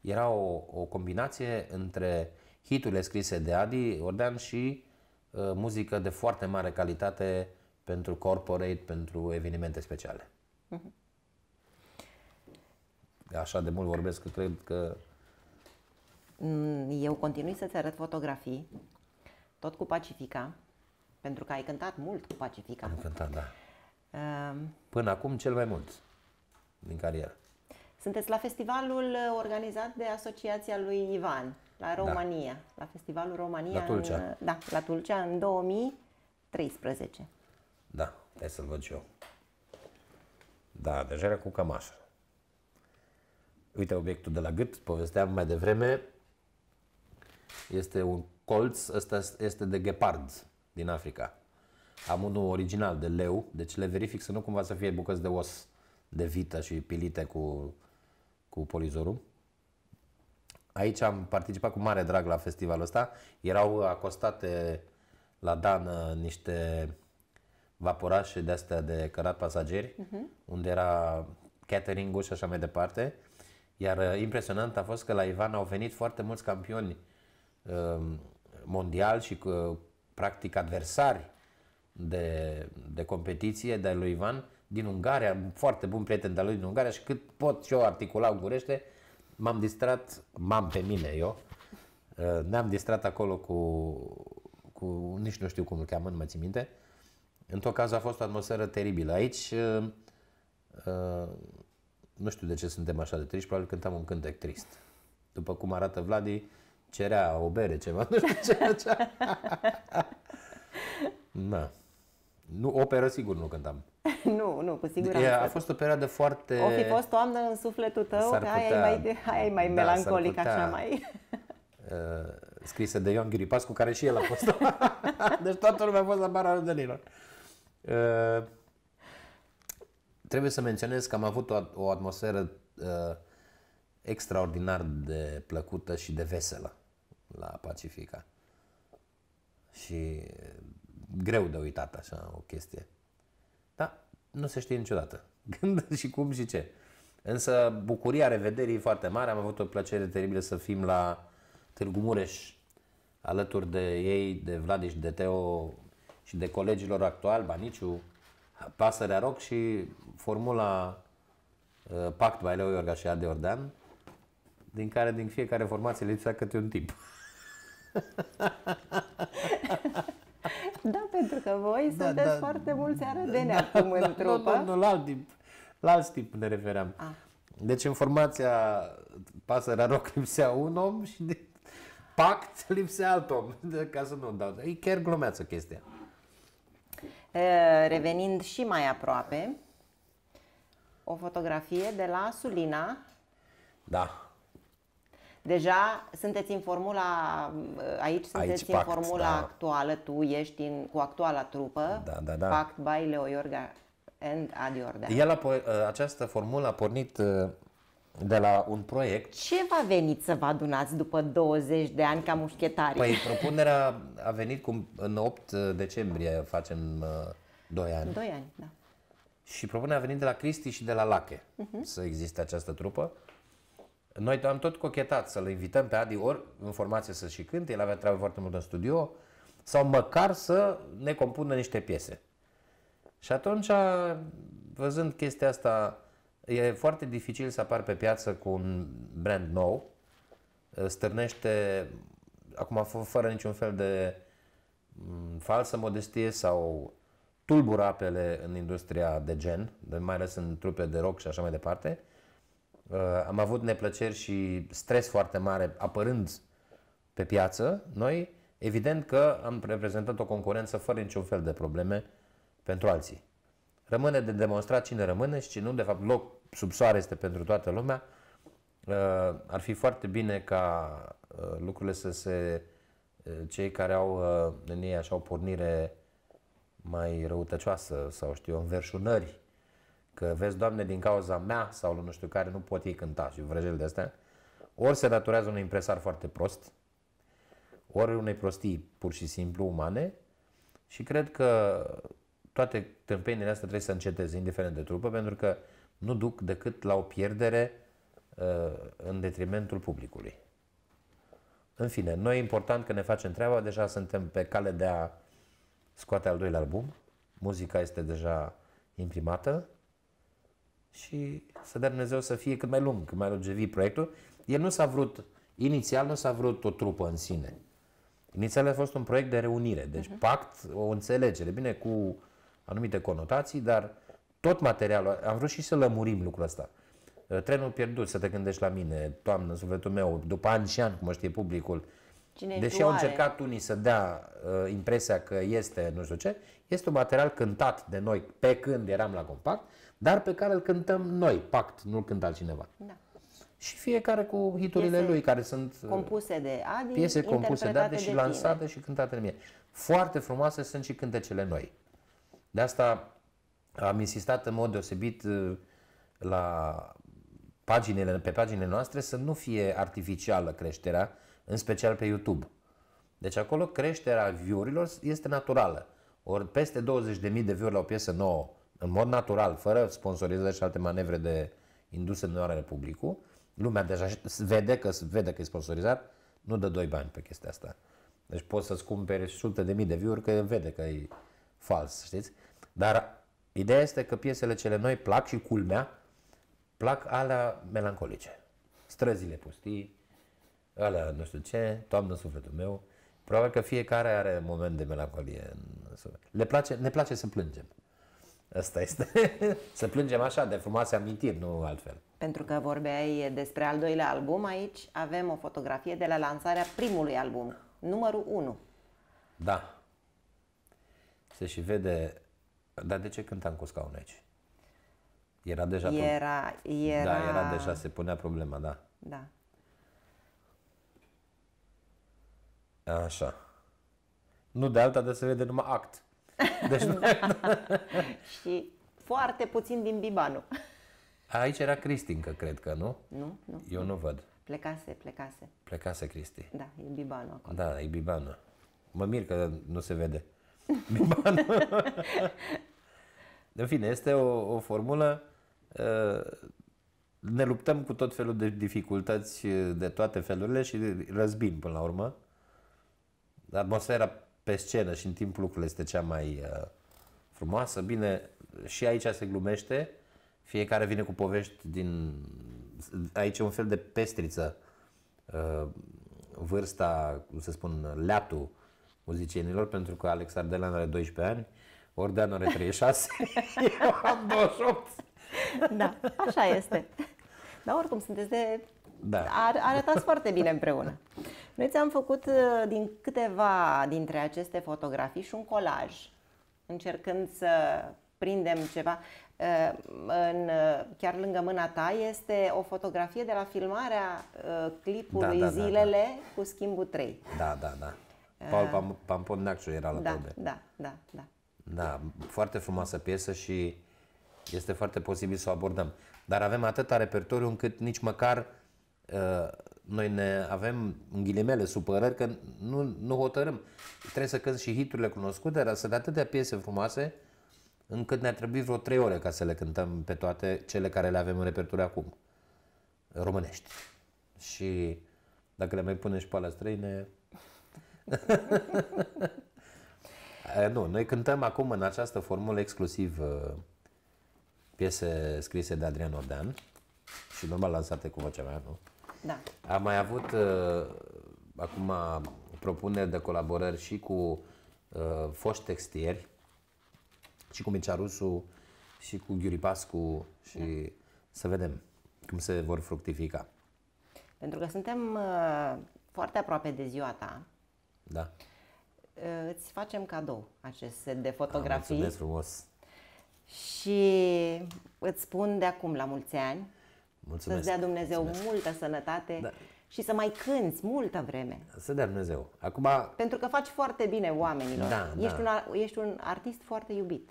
era o, o combinație între hiturile scrise de Adi Ordean și uh, muzică de foarte mare calitate pentru corporate, pentru evenimente speciale. Uh-huh. Așa de mult vorbesc că cred că... Mm, eu continui să-ți arăt fotografii, tot cu Pacifica, pentru că ai cântat mult cu Pacifica. Am cântat, da. Uh... Până acum cel mai mult din carieră. Sunteți la festivalul uh, organizat de asociația lui Ivan, la da. România, da. la festivalul România. La Tulcea. În, uh, da, la Tulcea în 2013. Da, hai să-l văd și eu. Da, deja era cu cămașă. Uite, obiectul de la gât, povesteam mai devreme, este un colț, ăsta este de ghepard din Africa. Am unul original de leu, deci le verific să nu cumva să fie bucăți de os de vită și pilite cu cu polizorul. Aici am participat cu mare drag la festivalul ăsta. Erau uh, acostate la Dan niște vaporașe de astea de cărat pasageri, uh-huh. unde era catering și așa mai departe. Iar uh, impresionant a fost că la Ivan au venit foarte mulți campioni um, mondial și uh, practic adversari de, de competiție de lui Ivan, din Ungaria, un foarte bun prieten de-al lui din Ungaria și cât pot și eu articula ungurește, m-am distrat, m-am pe mine eu, uh, ne-am distrat acolo cu, cu, nici nu știu cum îl cheamă, nu mă țin minte. În tot cazul a fost o atmosferă teribilă. Aici, uh, uh, nu știu de ce suntem așa de triști, probabil cântam un cântec trist. După cum arată Vladi, cerea o bere, ceva, nu știu ce. Na. Nu, operă sigur nu cântam. nu, nu, cu siguranță. a fost o perioadă foarte... O fi fost o în sufletul tău, că putea... aia e mai, aia e mai da, melancolic, putea... așa mai... Uh, scrisă de Ion Ghiripas, cu care și el a fost. deci toată lumea a fost la bara Rodelilor. Uh, trebuie să menționez că am avut o, o atmosferă uh, extraordinar de plăcută și de veselă la Pacifica. Și greu de uitat așa o chestie. Dar nu se știe niciodată când și cum și ce. Însă bucuria revederii e foarte mare. Am avut o plăcere teribilă să fim la Târgu Mureș alături de ei, de Vlad și de Teo și de colegilor actuali, Baniciu, Pasărea Roc și formula uh, Pact by Leo Iorga și Ade Ordean, din care din fiecare formație lipsea câte un tip. Da, pentru că voi da, sunteți da, foarte mulți arădeni da, da, acum da, în trupă. Nu, nu, nu, la alt tip, la alt tip ne refeream. A. Ah. Deci informația pasărea roc lipsea un om și de pact lipsea alt om, ca să nu dau. E chiar glumeață chestia. Revenind și mai aproape, o fotografie de la Sulina. Da, Deja sunteți în formula, aici sunteți aici, în pact, formula da. actuală, tu ești în, cu actuala trupă, da, da, da. Pact by Leo Iorga and Adi Ordean. El a, uh, această formulă a pornit uh, de la un proiect. Ce va venit să vă adunați după 20 de ani ca mușchetari? Păi propunerea a venit cum în 8 uh, decembrie facem 2 ani. 2 ani, da. Și propunerea a venit de la Cristi și de la Lache uh-huh. să existe această trupă. Noi am tot cochetat să-l invităm pe Adi ori în formație să și cânte, el avea treabă foarte mult în studio, sau măcar să ne compună niște piese. Și atunci, văzând chestia asta, e foarte dificil să apar pe piață cu un brand nou, stârnește, acum fără niciun fel de mm, falsă modestie sau tulbură în industria de gen, mai ales în trupe de rock și așa mai departe, Uh, am avut neplăceri și stres foarte mare apărând pe piață, noi evident că am reprezentat o concurență fără niciun fel de probleme pentru alții. Rămâne de demonstrat cine rămâne și cine nu, de fapt loc sub soare este pentru toată lumea. Uh, ar fi foarte bine ca uh, lucrurile să se... cei care au în ei așa o pornire mai răutăcioasă sau știu, înverșunări că vezi, Doamne, din cauza mea sau nu știu care nu pot ei cânta și vrăjeli de astea, ori se datorează unui impresar foarte prost, ori unei prostii pur și simplu umane și cred că toate tâmpenile astea trebuie să înceteze, indiferent de trupă, pentru că nu duc decât la o pierdere uh, în detrimentul publicului. În fine, noi e important că ne facem treaba, deja suntem pe cale de a scoate al doilea album, muzica este deja imprimată, și să dea Dumnezeu să fie cât mai lung, cât mai longevi proiectul. El nu s-a vrut, inițial nu s-a vrut o trupă în sine. Inițial a fost un proiect de reunire, deci uh-huh. pact, o înțelegere, bine, cu anumite conotații, dar tot materialul, am vrut și să lămurim lucrul ăsta. Uh, trenul pierdut, să te gândești la mine, toamnă, sufletul meu, după ani și ani, cum o știe publicul, Cine Deși doare. au încercat unii să dea uh, impresia că este nu știu ce, este un material cântat de noi pe când eram la compact, dar pe care îl cântăm noi, pact, nu-l cântă altcineva. Da. Și fiecare cu hiturile piese lui, care sunt uh, compuse de Adi, piese compuse de Adi și de lansate tine. și cântate de mine. Foarte frumoase sunt și cântecele noi. De asta am insistat în mod deosebit uh, la paginile, pe paginile noastre să nu fie artificială creșterea, în special pe YouTube. Deci acolo creșterea view este naturală. Ori peste 20.000 de view la o piesă nouă în mod natural, fără sponsorizări și alte manevre de induse în oare publicul, lumea deja vede că, vede că e sponsorizat, nu dă doi bani pe chestia asta. Deci poți să-ți cumperi sute de mii de view că vede că e fals, știți? Dar ideea este că piesele cele noi plac și culmea, plac alea melancolice. Străzile pustii, alea nu știu ce, toamnă sufletul meu. Probabil că fiecare are moment de melancolie. În... Le place, ne place să plângem. Asta este. Să plângem așa de frumoase amintiri, nu altfel. Pentru că vorbeai despre al doilea album, aici avem o fotografie de la lansarea primului album, numărul 1. Da. Se și vede... Dar de ce cântam cu scaun aici? Era deja... Era, era... Da, era deja, se punea problema, da. Da. Așa. Nu de alta, dar se vede numai act. Deci nu... și foarte puțin din Bibanu. Aici era Cristin, că cred că, nu? Nu, nu. Eu nu văd. Plecase, plecase. Plecase Cristi. Da, e Bibanu acolo. Da, e Bibanu. Mă mir că nu se vede. Bibanu. În fine, este o, o formulă uh, ne luptăm cu tot felul de dificultăți de toate felurile și răzbim până la urmă. Atmosfera pe scenă și în timp lucrurile este cea mai uh, frumoasă. Bine, și aici se glumește, fiecare vine cu povești din... Aici e un fel de pestriță, uh, vârsta, cum să spun, leatul muzicienilor, pentru că Alex Ardelean are 12 ani, Ordean are 36, eu am 28. Da, așa este. Dar oricum sunteți de... Da. Ar, arătați foarte bine împreună. Noi ți-am făcut uh, din câteva dintre aceste fotografii și un colaj, încercând să prindem ceva. Uh, în, uh, chiar lângă mâna ta este o fotografie de la filmarea clipului da, da, Zilele da, da. cu schimbul 3. Da, da, da. Paul uh, Pampon Nacciu era la da, probe. Da, da, da. Da, foarte frumoasă piesă și este foarte posibil să o abordăm. Dar avem atâta repertoriu încât nici măcar uh, noi ne avem în ghilimele supărări că nu, nu hotărâm. Trebuie să cânt și hiturile cunoscute, dar sunt atâtea piese frumoase încât ne-ar trebui vreo trei ore ca să le cântăm pe toate cele care le avem în repertoriu acum, românești. Și dacă le mai punem și pe alea străine... Eh, nu, noi cântăm acum în această formulă exclusiv eh, piese scrise de Adrian Ordean și normal lansate cu vocea mea, nu? Da. Am mai avut uh, acum propuneri de colaborări și cu uh, foști textieri, și cu Mircea Rusu, și cu Pascu și da. să vedem cum se vor fructifica. Pentru că suntem uh, foarte aproape de ziua ta. Da. Uh, îți facem cadou acest set de fotografii. Mulțumesc frumos! Și îți spun de acum la mulți ani Mulțumesc. Să-ți dea Dumnezeu Mulțumesc. multă sănătate da. și să mai cânți multă vreme. Să dea Dumnezeu. Acum... Pentru că faci foarte bine oamenilor. Da, da. ești, da. Un, ești un artist foarte iubit.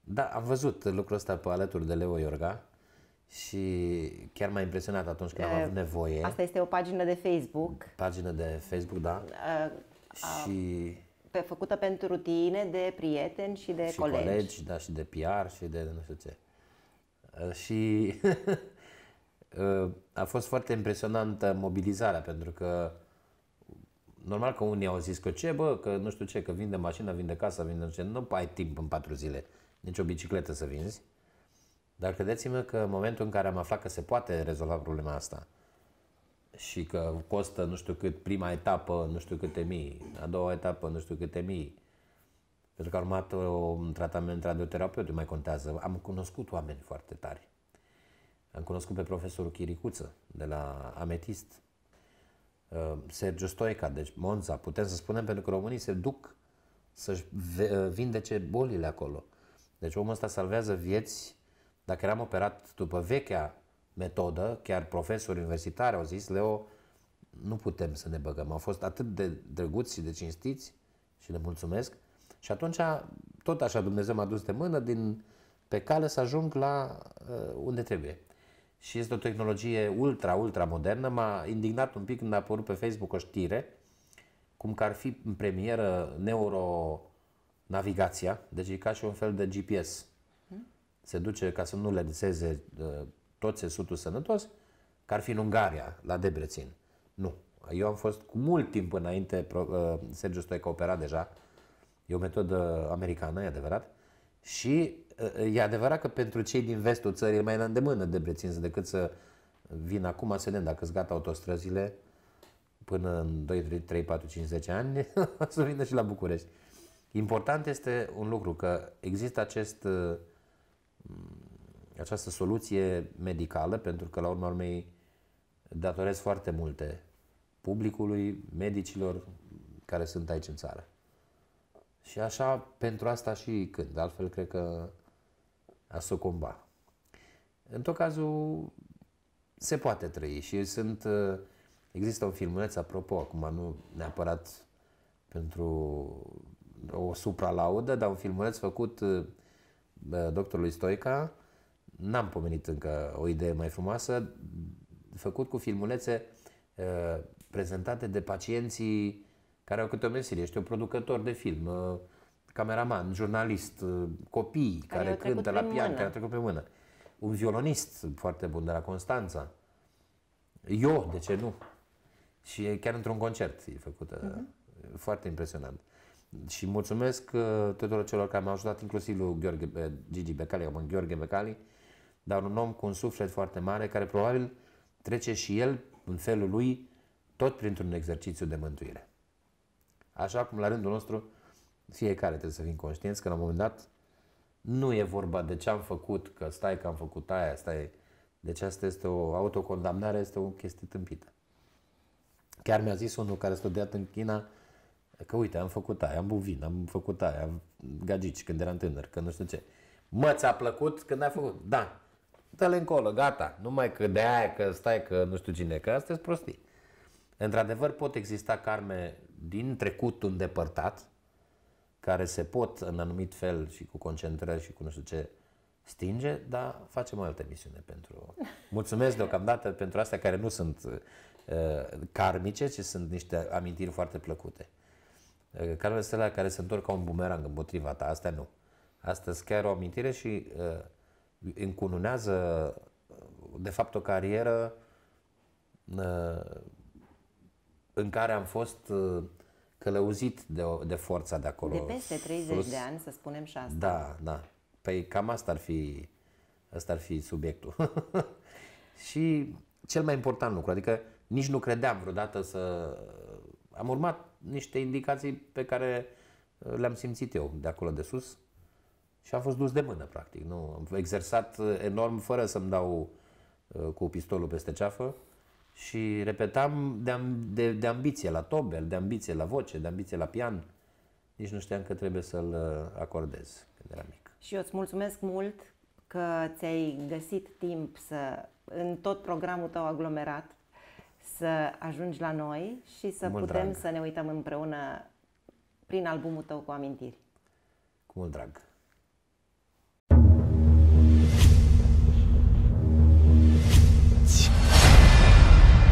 Da, am văzut lucrul ăsta pe alături de Leo Iorga și chiar m-a impresionat atunci când uh, am eh, avut nevoie. Asta este o pagină de Facebook. Pagină de Facebook, da. Uh, uh, și pe, făcută pentru tine de prieteni și de și colegi. colegi, da, și de PR și de nu știu ce. Uh, și a fost foarte impresionantă mobilizarea, pentru că normal că unii au zis că ce, bă, că nu știu ce, că vinde mașina, vinde casa, vinde nu ce, nu ai timp în patru zile, nici o bicicletă să vinzi. Dar credeți-mă că în momentul în care am aflat că se poate rezolva problema asta și că costă nu știu cât prima etapă, nu știu câte mii, a doua etapă, nu știu câte mii, pentru că a urmat uh, un tratament radioterapeutic, mai contează. Am cunoscut oameni foarte tari am cunoscut pe profesorul Chiricuță de la Ametist, uh, Sergiu Stoica, deci Monza, putem să spunem, pentru că românii se duc să-și uh, vindece bolile acolo. Deci omul ăsta salvează vieți. Dacă eram operat după vechea metodă, chiar profesori universitari au zis, Leo, nu putem să ne băgăm. Au fost atât de drăguți și de cinstiți și le mulțumesc. Și atunci, tot așa, Dumnezeu m-a dus de mână din, pe cale să ajung la uh, unde trebuie și este o tehnologie ultra, ultra modernă. M-a indignat un pic când a apărut pe Facebook o știre cum că ar fi în premieră neuronavigația, deci e ca și un fel de GPS. Hmm? Se duce ca să nu lădiseze uh, tot țesutul sănătos, că ar fi în Ungaria, la Debrețin. Nu. Eu am fost cu mult timp înainte, uh, Sergiu Stoica opera deja, e o metodă americană, e adevărat, și e adevărat că pentru cei din vestul țării mai la îndemână Debrețin decât să vin acum să vedem dacă sunt gata autostrăzile până în 2, 3, 3 4, 5, 10 ani, să vină și la București. Important este un lucru, că există acest, această soluție medicală, pentru că la urma urmei datorez foarte multe publicului, medicilor care sunt aici în țară. Și așa, pentru asta și când. Altfel, cred că a sucumba. În tot cazul, se poate trăi și sunt, uh, există un filmuleț, apropo, acum nu neapărat pentru o supra laudă, dar un filmuleț făcut uh, doctorului Stoica, n-am pomenit încă o idee mai frumoasă, făcut cu filmulețe uh, prezentate de pacienții care au câte o meserie, ești un producător de film, cameraman, jurnalist, uh, copii care, care cântă la pian, mână. care a trecut pe mână. Un violonist foarte bun de la Constanța. Eu, de ce nu? Și e chiar într-un concert e făcută. Uh-huh. Foarte impresionant. Și mulțumesc uh, tuturor celor care m-au ajutat, inclusiv lui Gheorghe, uh, Gigi Becali, eu Gheorghe Becali, dar un om cu un suflet foarte mare, care probabil trece și el, în felul lui, tot printr-un exercițiu de mântuire. Așa cum la rândul nostru fiecare trebuie să fim conștienți că la un moment dat nu e vorba de ce am făcut, că stai că am făcut aia, stai. Deci asta este o autocondamnare, este o chestie tâmpită. Chiar mi-a zis unul care studiat în China că uite, am făcut aia, am buvin, am făcut aia, am gagici când eram tânăr, că nu știu ce. Mă, ți-a plăcut când ai făcut? Da. Dă-le încolo, gata. Numai că de aia, că stai, că nu știu cine, că astea sunt prostii. Într-adevăr pot exista karme din trecutul îndepărtat, care se pot în anumit fel și cu concentrări și cu nu știu ce stinge, dar facem o altă emisiune pentru... Mulțumesc deocamdată pentru astea care nu sunt uh, karmice, ci sunt niște amintiri foarte plăcute. Uh, Carmele Stelea care se întorc ca un bumerang împotriva ta, astea nu. Asta chiar o amintire și uh, încununează uh, de fapt o carieră uh, în care am fost uh, călăuzit de, de forța de acolo. De peste 30 Plus, de ani, să spunem și asta. Da, da. Păi cam asta ar fi, asta ar fi subiectul. și cel mai important lucru, adică nici nu credeam vreodată să... Am urmat niște indicații pe care le-am simțit eu de acolo de sus și am fost dus de mână, practic. Nu? Am exersat enorm fără să-mi dau uh, cu pistolul peste ceafă și repetam de, de, de ambiție la tobel, de ambiție la voce, de ambiție la pian. Nici nu știam că trebuie să-l uh, acordez când era mic. Și eu îți mulțumesc mult că ți-ai găsit timp să, în tot programul tău aglomerat, să ajungi la noi și să mult putem drag. să ne uităm împreună prin albumul tău cu amintiri. Cu mult drag!